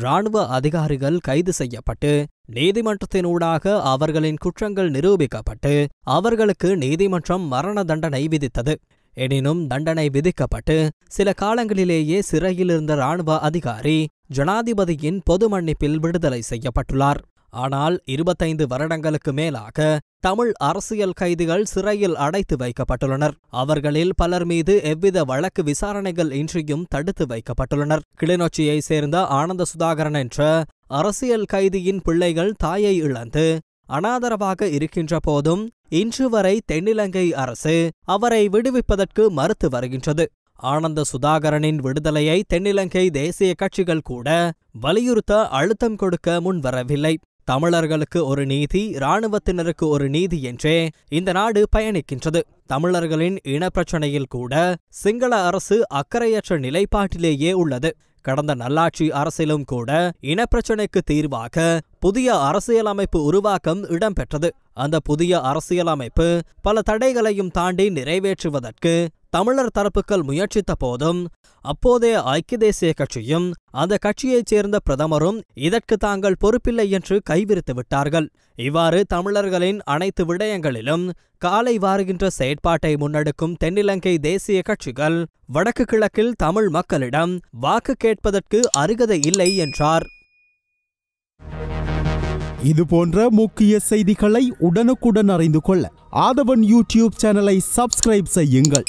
இராணுவ அதிகாரிகள் கைது செய்யப்பட்டு நீதிமன்றத்தினூடாக அவர்களின் குற்றங்கள் நிரூபிக்கப்பட்டு அவர்களுக்கு நீதிமன்றம் மரண தண்டனை விதித்தது எனினும் தண்டனை விதிக்கப்பட்டு சில காலங்களிலேயே சிறையிலிருந்த இராணுவ அதிகாரி ஜனாதிபதியின் பொது மன்னிப்பில் விடுதலை செய்யப்பட்டுள்ளார் ஆனால் இருபத்தைந்து வருடங்களுக்கு மேலாக தமிழ் அரசியல் கைதிகள் சிறையில் அடைத்து வைக்கப்பட்டுள்ளனர் அவர்களில் பலர் மீது எவ்வித வழக்கு விசாரணைகள் இன்றியும் தடுத்து வைக்கப்பட்டுள்ளனர் கிளிநொச்சியைச் சேர்ந்த ஆனந்த சுதாகரன் என்ற அரசியல் கைதியின் பிள்ளைகள் தாயை இழந்து அனாதரவாக இருக்கின்ற போதும் இன்று வரை தென்னிலங்கை அரசு அவரை விடுவிப்பதற்கு மறுத்து வருகின்றது ஆனந்த சுதாகரனின் விடுதலையை தென்னிலங்கை தேசிய கட்சிகள் கூட வலியுறுத்த அழுத்தம் கொடுக்க முன்வரவில்லை தமிழர்களுக்கு ஒரு நீதி இராணுவத்தினருக்கு ஒரு நீதி என்றே இந்த நாடு பயணிக்கின்றது தமிழர்களின் இனப்பிரச்சனையில் கூட சிங்கள அரசு அக்கறையற்ற நிலைப்பாட்டிலேயே உள்ளது கடந்த நல்லாட்சி அரசிலும் கூட இனப்பிரச்சினைக்கு தீர்வாக புதிய அரசியலமைப்பு உருவாக்கம் இடம்பெற்றது அந்த புதிய அரசியலமைப்பு பல தடைகளையும் தாண்டி நிறைவேற்றுவதற்கு தமிழர் தரப்புகள் முயற்சித்த போதும் அப்போதைய ஐக்கிய தேசிய கட்சியும் அந்த கட்சியைச் சேர்ந்த பிரதமரும் இதற்கு தாங்கள் பொறுப்பில்லை என்று கைவிரித்து விட்டார்கள் இவ்வாறு தமிழர்களின் அனைத்து விடயங்களிலும் காலை வாருகின்ற செயற்பாட்டை முன்னெடுக்கும் தென்னிலங்கை தேசிய கட்சிகள் வடக்கு கிழக்கில் தமிழ் மக்களிடம் வாக்கு கேட்பதற்கு அருகதை இல்லை என்றார் இது போன்ற முக்கிய செய்திகளை உடனுக்குடன் அறிந்து கொள்ள ஆதவன் யூடியூப் சேனலை சப்ஸ்கிரைப் செய்யுங்கள்